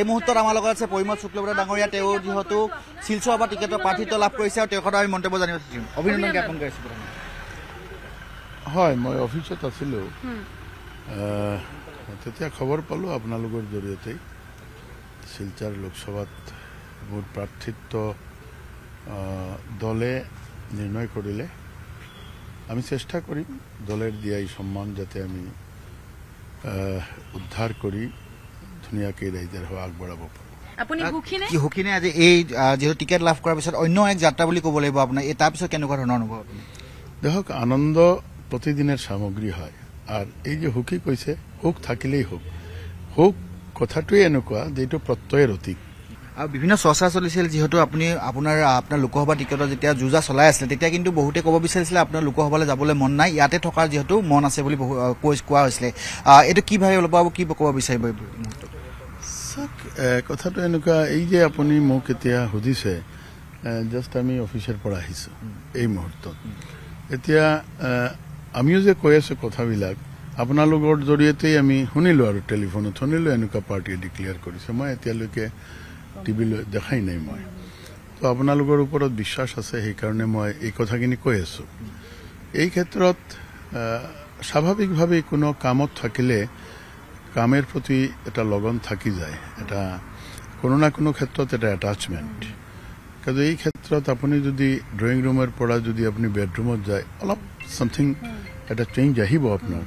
এই মুহূৰ্তত আমাৰ লগত আছে পৰিমল শুক্লবৰা ডাঙৰীয়া তেওঁ যিহেতু শিলচৰ পৰা টিকেটৰ প্ৰাৰ্থিত্ব লাভ কৰিছে আৰু তেওঁৰ কথা আমি মন্তব্য জানিব খুজিম অভিনন্দন জ্ঞাপন কৰিছোঁ প্ৰথমে হয় মই অফিচত আছিলোঁ তেতিয়া খবৰ পালোঁ আপোনালোকৰ জৰিয়তে শিলচৰ লোকসভাত মোৰ প্ৰাৰ্থিত্ব দলে নিৰ্ণয় কৰিলে আমি চেষ্টা কৰিম দলৰ দিয়া এই সন্মান যাতে আমি উদ্ধাৰ কৰি ধুনীয়াকৈ ৰাইজাৰ হৈ আগবঢ়াব পাৰোঁ আনন্দ প্ৰতিদিনৰ সামগ্ৰী হয় আৰু এই যে সুখী কৈছে সুখ থাকিলেই সুখ সুখ কথাটোৱে এনেকুৱা যিটো প্ৰত্যয়ৰ অতি আৰু বিভিন্ন চৰ্চা চলিছিল যিহেতু আপুনি আপোনাৰ আপোনাৰ লোকসভা টিকেটত যেতিয়া যুঁজা চলাই আছিলে তেতিয়া কিন্তু বহুতে ক'ব বিচাৰিছিলে আপোনাৰ লোকসভালৈ যাবলৈ মন নাই ইয়াতে থকাৰ যিহেতু মন আছে বুলি কোৱা হৈছিলে এইটো কিভাৱে অলপ কি ক'ব বিচাৰিব কথাটো এনেকুৱা এই যে আপুনি মোক এতিয়া সুধিছে জাষ্ট আমি অফিচৰ পৰা আহিছোঁ এই মুহূৰ্তত এতিয়া আমিও যে কৈ আছো কথাবিলাক আপোনালোকৰ জৰিয়তেই আমি শুনিলোঁ আৰু টেলিফোনত শুনিলোঁ এনেকুৱা পাৰ্টীয়ে ডিক্লেয়াৰ কৰিছে মই এতিয়ালৈকে টিভিলৈ দেখাই নাই মই তো আপোনালোকৰ ওপৰত বিশ্বাস আছে সেইকাৰণে মই এই কথাখিনি কৈ আছোঁ এই ক্ষেত্ৰত স্বাভাৱিকভাৱে কোনো কামত থাকিলে কামের প্রতি এটা লগন থাকি যায় এটা কোনো না কোনো ক্ষেত্ৰত এটা অ্যাটাচমেন্ট কিন্তু এই ক্ষেত্ৰত আপুনি যদি ড্ৰয়িং ৰুমৰ পৰা যদি আপুনি বেডৰুমত যায় অলপ সামথিং এটা চেঞ্জ আহিব আপোনাৰ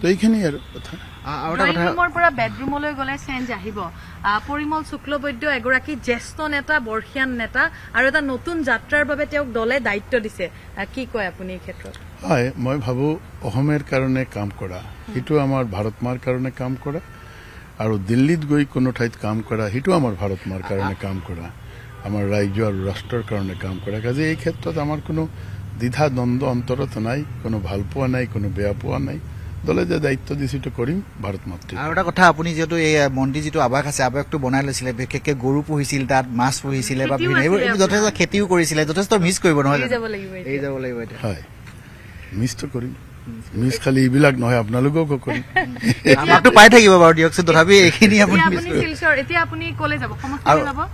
তো এইখানেই আৰু কথা পৰিমল শুক্লবৈদ্য এগৰাকী জ্যেষ্ঠ নেতা বৰ্ষীয়ান নেতা আৰু এটা নতুন যাত্ৰাৰ বাবে তেওঁক দলে দায়িত্ব দিছে কি কয় আপুনি এই ক্ষেত্ৰত হয় মই ভাবো অসমৰ কাৰণে কাম কৰা সেইটো আমাৰ ভাৰত মাৰ কাৰণে কাম কৰা আৰু দিল্লীত গৈ কোনো ঠাইত কাম কৰা সেইটো আমাৰ ভাৰত মাৰ কাৰণে কাম কৰা আমাৰ ৰাজ্য আৰু ৰাষ্ট্ৰৰ কাৰণে কাম কৰা কাজে এই ক্ষেত্ৰত আমাৰ কোনো দ্বিধা দ্বন্দ্ব অন্তৰত নাই কোনো ভালপোৱা নাই কোনো বেয়া পোৱা নাই দলে যে দায়িত্ব দিছে কৰিম ভাৰত মাতৃ আৰু এটা কথা আপুনি যিহেতু এই মন্দিৰ যিটো আৱাস আছে আৱাসটো বনাই লৈছিলে বিশেষকে গৰু পুহিছিল তাত মাছ পুহিছিলে বা এইবোৰ যথেষ্ট খেতিও কৰিছিলে যথেষ্ট মিছ কৰিব নহয় এই যাব লাগিব হয় মিছটো কৰিম মিছ খালি এইবিলাক নহয় আপোনালোককো কৰিম আমাকতো পাই থাকিব বাৰু দিয়কচোন তথাপি এইখিনি আপুনি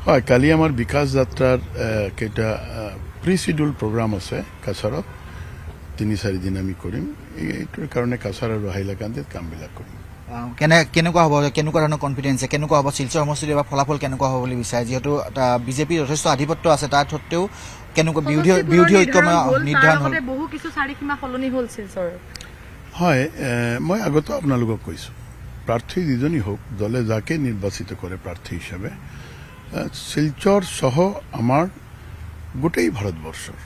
হয় কালি আমাৰ বিকাশ যাত্ৰাৰ কেইটা প্ৰি চিডিউল প্ৰগ্ৰাম আছে কাছাৰত তিনি চাৰিদিন আমি কৰিম এইটোৰ কাৰণে কাছাৰ আৰু হাইলাকান্দিত কামবিলাক কৰিম কেনে কেনেকুৱা হ'ব কেনেকুৱা ধৰণৰ কনফিডেঞ্চ কেনেকুৱা হ'ব শিলচৰ সমষ্টিৰ বা ফলাফল কেনেকুৱা হ'ব বুলি বিচাৰে যিহেতু বিজেপিৰ যথেষ্ট আধিপত্য আছে তাৰ সত্ত্বেও কেনেকুৱা বিৰোধী ঐক্য নিৰ্ধাৰণ হ'ল বহু কিছু চাৰিসীমা সলনি হ'ল শিলচৰ হয় মই আগতে আপোনালোকক কৈছোঁ প্ৰাৰ্থী যিজনী হওক দলে যাকে নিৰ্বাচিত কৰে প্ৰাৰ্থী হিচাপে চহ আমাৰ গোটেই ভাৰতবৰ্ষৰ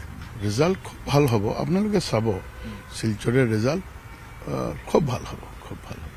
रिजाल्ट खूब भल हम आपन सब शिलचर रिजाल्ट खूब भल हम खूब भल